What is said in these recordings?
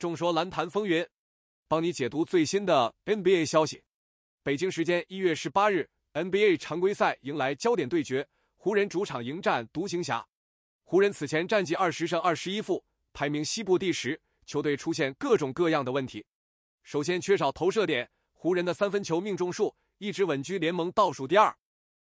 众说篮坛风云，帮你解读最新的 NBA 消息。北京时间一月十八日，NBA 常规赛迎来焦点对决，湖人主场迎战独行侠。湖人此前战绩二十胜二十一负，排名西部第十，球队出现各种各样的问题。首先缺少投射点，湖人的三分球命中数一直稳居联盟倒数第二，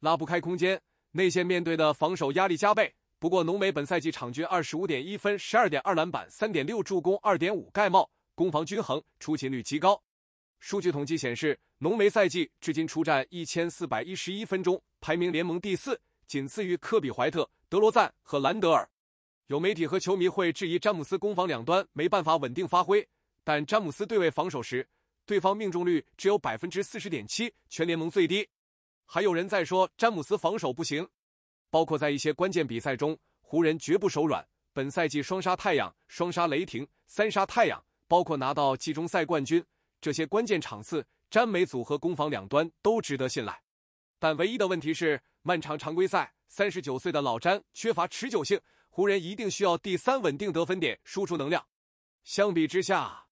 拉不开空间，内线面对的防守压力加倍。不过，浓眉本赛季场均二十五点一分，十二点二篮板，三点六助攻，二点五盖帽，攻防均衡，出勤率极高。数据统计显示，浓眉赛季至今出战一千四百一十一分钟，排名联盟第四，仅次于科比·怀特、德罗赞和兰德尔。有媒体和球迷会质疑詹姆斯攻防两端没办法稳定发挥，但詹姆斯对位防守时，对方命中率只有百分之四十点七，全联盟最低。还有人在说詹姆斯防守不行。包括在一些关键比赛中，湖人绝不手软。本赛季双杀太阳，双杀雷霆，三杀太阳，包括拿到季中赛冠军，这些关键场次，詹美组合攻防两端都值得信赖。但唯一的问题是，漫长常规赛，三十九岁的老詹缺乏持久性，湖人一定需要第三稳定得分点输出能量。相比之下，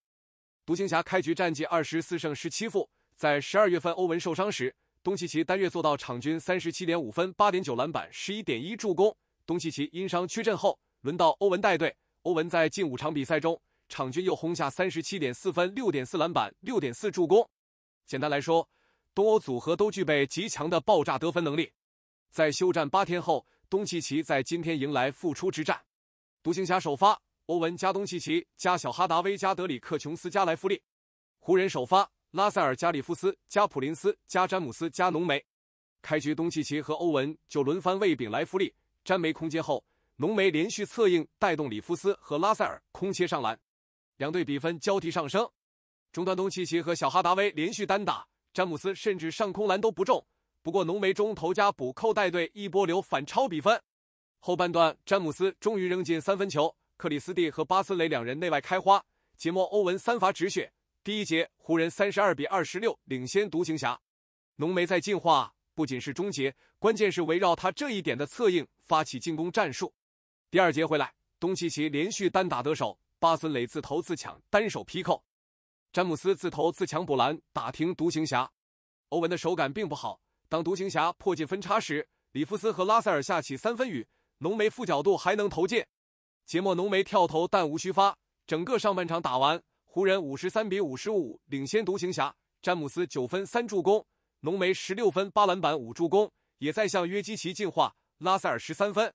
独行侠开局战绩二十四胜十七负，在十二月份欧文受伤时。东契奇单月做到场均三十七点五分、八点九篮板、十一点一助攻。东契奇因伤缺阵后，轮到欧文带队。欧文在近五场比赛中，场均又轰下三十七点四分、六点四篮板、六点四助攻。简单来说，东欧组合都具备极强的爆炸得分能力。在休战八天后，东契奇在今天迎来复出之战。独行侠首发：欧文加东契奇加小哈达威加德里克·琼斯加莱夫利。湖人首发。拉塞尔、加里夫斯、加普林斯、加詹姆斯、加浓眉。开局东契奇和欧文就轮番喂饼莱福利，詹梅空接后，浓眉连续策应带动里夫斯和拉塞尔空切上篮，两队比分交替上升。中段东契奇和小哈达威连续单打，詹姆斯甚至上空篮都不中。不过浓眉中投加补扣带队一波流反超比分。后半段詹姆斯终于扔进三分球，克里斯蒂和巴森雷两人内外开花，杰莫欧文三罚止血。第一节，湖人三十二比二十六领先独行侠，浓眉在进化，不仅是终结，关键是围绕他这一点的策应发起进攻战术。第二节回来，东契奇连续单打得手，巴森、雷自投自抢，单手劈扣，詹姆斯自投自抢补篮，打停独行侠。欧文的手感并不好，当独行侠破解分差时，里夫斯和拉塞尔下起三分雨，浓眉负角度还能投进，杰莫浓眉跳投弹无虚发。整个上半场打完。湖人五十三比五十五领先独行侠，詹姆斯九分三助攻，浓眉十六分八篮板五助攻，也在向约基奇进化。拉塞尔十三分。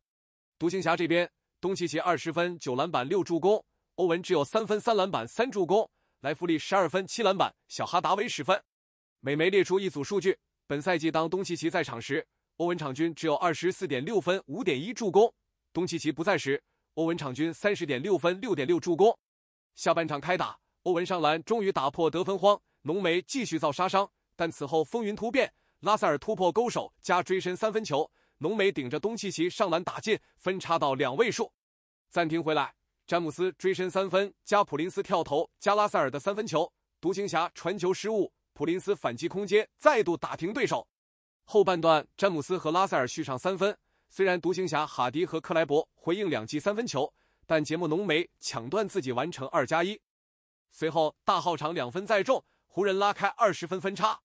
独行侠这边，东契奇二十分九篮板六助攻，欧文只有三分三篮板三助攻，莱弗利十二分七篮板，小哈达威十分。美媒列出一组数据：本赛季当东契奇在场时，欧文场均只有二十四点六分五点一助攻；东契奇不在时，欧文场均三十点六分六点六助攻。下半场开打。欧文上篮终于打破得分荒，浓眉继续造杀伤，但此后风云突变，拉塞尔突破勾手加追身三分球，浓眉顶着东契奇上篮打进，分差到两位数。暂停回来，詹姆斯追身三分，加普林斯跳投，加拉塞尔的三分球，独行侠传球失误，普林斯反击空接，再度打平对手。后半段，詹姆斯和拉塞尔续上三分，虽然独行侠哈迪和克莱伯回应两记三分球，但节目浓眉抢断自己完成二加一。随后，大号场两分再中，湖人拉开二十分分差。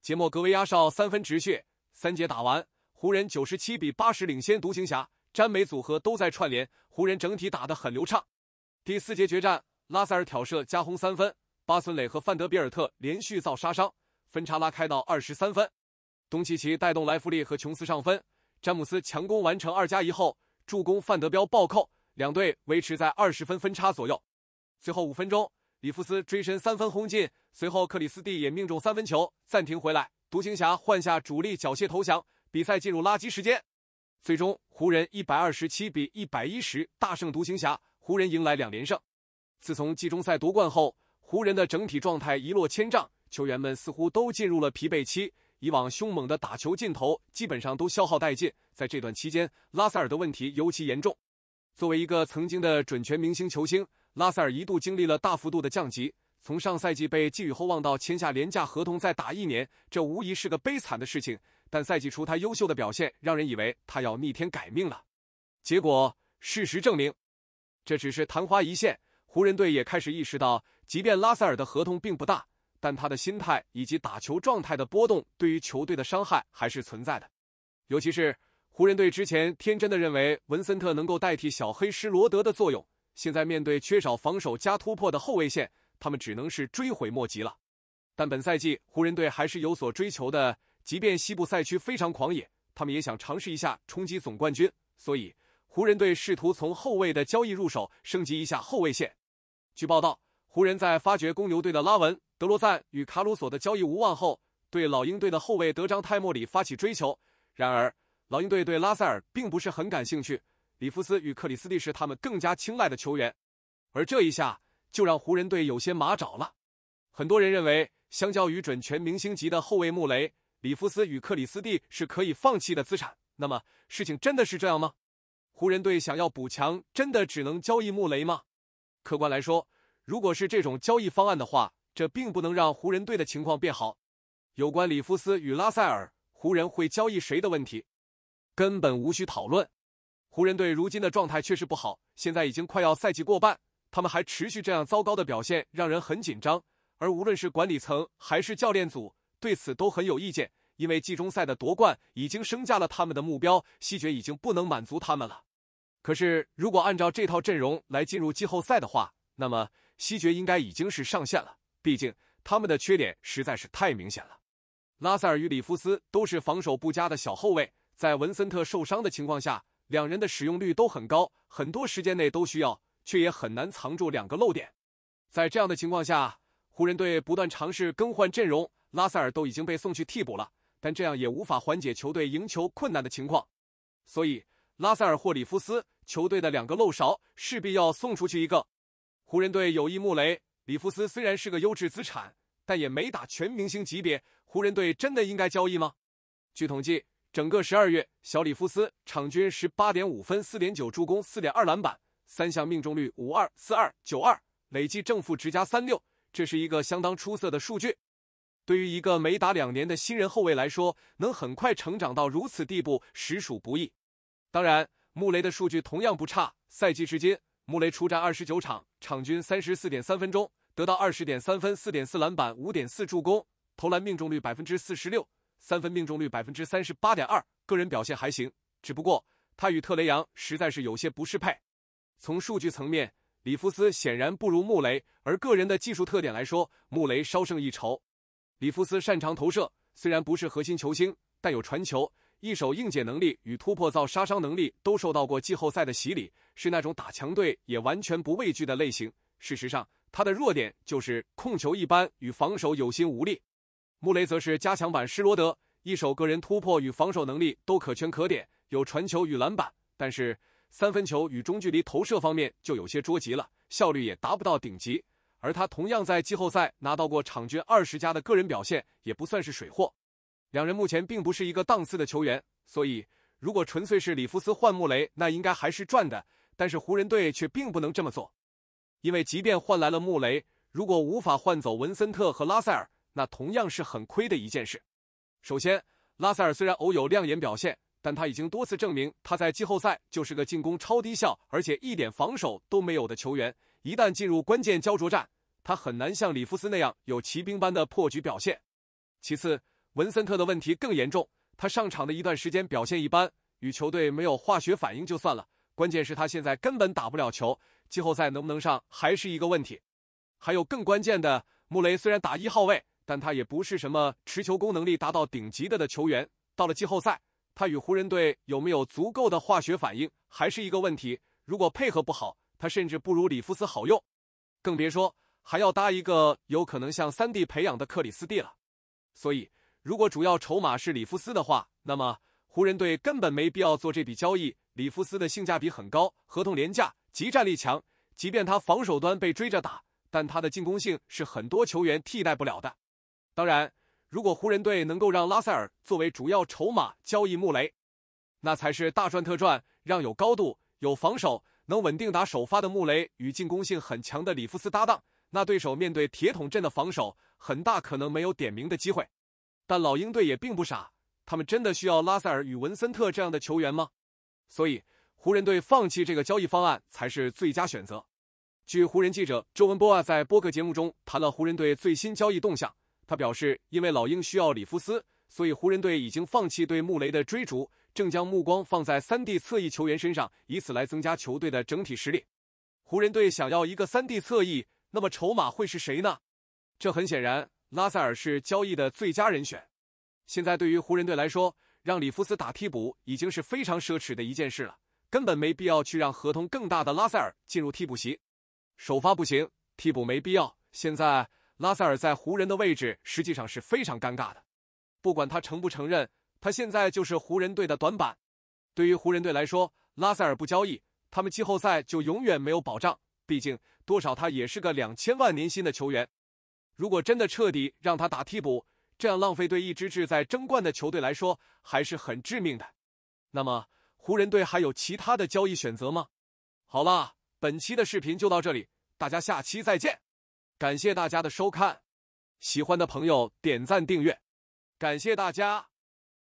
杰莫格维亚少三分直血。三节打完，湖人九十七比八十领先独行侠，詹美组合都在串联，湖人整体打得很流畅。第四节决战，拉塞尔挑射加轰三分，巴森磊和范德比尔特连续造杀伤，分差拉开到二十三分。东契奇带动莱弗利和琼斯上分，詹姆斯强攻完成二加一后助攻范德彪暴扣，两队维持在二十分分差左右。最后五分钟。里夫斯追身三分轰进，随后克里斯蒂也命中三分球，暂停回来，独行侠换下主力缴械投降，比赛进入垃圾时间。最终湖人一百二十七比一百一十大胜独行侠，湖人迎来两连胜。自从季中赛夺冠后，湖人的整体状态一落千丈，球员们似乎都进入了疲惫期，以往凶猛的打球劲头基本上都消耗殆尽。在这段期间，拉塞尔的问题尤其严重，作为一个曾经的准全明星球星。拉塞尔一度经历了大幅度的降级，从上赛季被寄予厚望到签下廉价合同再打一年，这无疑是个悲惨的事情。但赛季初他优秀的表现让人以为他要逆天改命了，结果事实证明，这只是昙花一现。湖人队也开始意识到，即便拉塞尔的合同并不大，但他的心态以及打球状态的波动对于球队的伤害还是存在的。尤其是湖人队之前天真的认为文森特能够代替小黑施罗德的作用。现在面对缺少防守加突破的后卫线，他们只能是追悔莫及了。但本赛季湖人队还是有所追求的，即便西部赛区非常狂野，他们也想尝试一下冲击总冠军。所以湖人队试图从后卫的交易入手，升级一下后卫线。据报道，湖人在发掘公牛队的拉文、德罗赞与卡鲁索的交易无望后，对老鹰队的后卫德章泰·莫里发起追求。然而，老鹰队对拉塞尔并不是很感兴趣。里夫斯与克里斯蒂是他们更加青睐的球员，而这一下就让湖人队有些麻找了。很多人认为，相较于准全明星级的后卫穆雷，里夫斯与克里斯蒂是可以放弃的资产。那么，事情真的是这样吗？湖人队想要补强，真的只能交易穆雷吗？客观来说，如果是这种交易方案的话，这并不能让湖人队的情况变好。有关里夫斯与拉塞尔，湖人会交易谁的问题，根本无需讨论。湖人队如今的状态确实不好，现在已经快要赛季过半，他们还持续这样糟糕的表现，让人很紧张。而无论是管理层还是教练组对此都很有意见，因为季中赛的夺冠已经升价了他们的目标，西决已经不能满足他们了。可是，如果按照这套阵容来进入季后赛的话，那么西决应该已经是上限了。毕竟他们的缺点实在是太明显了，拉塞尔与里夫斯都是防守不佳的小后卫，在文森特受伤的情况下。两人的使用率都很高，很多时间内都需要，却也很难藏住两个漏点。在这样的情况下，湖人队不断尝试更换阵容，拉塞尔都已经被送去替补了，但这样也无法缓解球队赢球困难的情况。所以，拉塞尔或里夫斯，球队的两个漏勺势必要送出去一个。湖人队有意穆雷，里夫斯虽然是个优质资产，但也没打全明星级别。湖人队真的应该交易吗？据统计。整个十二月，小里夫斯场均十八点五分、四点九助攻、四点二篮板，三项命中率五二四二九二，累计正负值加三六，这是一个相当出色的数据。对于一个没打两年的新人后卫来说，能很快成长到如此地步，实属不易。当然，穆雷的数据同样不差。赛季至今，穆雷出战二十九场，场均三十四点三分钟，得到二十点三分、四点四篮板、五点四助攻，投篮命中率百分之四十六。三分命中率百分之三十八点二，个人表现还行，只不过他与特雷杨实在是有些不适配。从数据层面，里弗斯显然不如穆雷，而个人的技术特点来说，穆雷稍胜一筹。里弗斯擅长投射，虽然不是核心球星，但有传球，一手应解能力与突破造杀伤能力都受到过季后赛的洗礼，是那种打强队也完全不畏惧的类型。事实上，他的弱点就是控球一般与防守有心无力。穆雷则是加强版施罗德，一手个人突破与防守能力都可圈可点，有传球与篮板，但是三分球与中距离投射方面就有些捉急了，效率也达不到顶级。而他同样在季后赛拿到过场均二十加的个人表现，也不算是水货。两人目前并不是一个档次的球员，所以如果纯粹是里弗斯换穆雷，那应该还是赚的。但是湖人队却并不能这么做，因为即便换来了穆雷，如果无法换走文森特和拉塞尔。那同样是很亏的一件事。首先，拉塞尔虽然偶有亮眼表现，但他已经多次证明他在季后赛就是个进攻超低效，而且一点防守都没有的球员。一旦进入关键焦灼战，他很难像里夫斯那样有骑兵般的破局表现。其次，文森特的问题更严重，他上场的一段时间表现一般，与球队没有化学反应就算了，关键是，他现在根本打不了球，季后赛能不能上还是一个问题。还有更关键的，穆雷虽然打一号位，但他也不是什么持球功能力达到顶级的的球员，到了季后赛，他与湖人队有没有足够的化学反应还是一个问题。如果配合不好，他甚至不如里夫斯好用，更别说还要搭一个有可能像三弟培养的克里斯蒂了。所以，如果主要筹码是里夫斯的话，那么湖人队根本没必要做这笔交易。里夫斯的性价比很高，合同廉价，集战力强，即便他防守端被追着打，但他的进攻性是很多球员替代不了的。当然，如果湖人队能够让拉塞尔作为主要筹码交易穆雷，那才是大赚特赚。让有高度、有防守、能稳定打首发的穆雷与进攻性很强的里夫斯搭档，那对手面对铁桶阵的防守，很大可能没有点名的机会。但老鹰队也并不傻，他们真的需要拉塞尔与文森特这样的球员吗？所以，湖人队放弃这个交易方案才是最佳选择。据湖人记者周文波啊在播客节目中谈了湖人队最新交易动向。他表示，因为老鹰需要里夫斯，所以湖人队已经放弃对穆雷的追逐，正将目光放在三 D 侧翼球员身上，以此来增加球队的整体实力。湖人队想要一个三 D 侧翼，那么筹码会是谁呢？这很显然，拉塞尔是交易的最佳人选。现在对于湖人队来说，让里夫斯打替补已经是非常奢侈的一件事了，根本没必要去让合同更大的拉塞尔进入替补席。首发不行，替补没必要。现在。拉塞尔在湖人的位置实际上是非常尴尬的，不管他承不承认，他现在就是湖人队的短板。对于湖人队来说，拉塞尔不交易，他们季后赛就永远没有保障。毕竟多少他也是个两千万年薪的球员。如果真的彻底让他打替补，这样浪费对一支志在争冠的球队来说还是很致命的。那么湖人队还有其他的交易选择吗？好了，本期的视频就到这里，大家下期再见。感谢大家的收看，喜欢的朋友点赞订阅，感谢大家。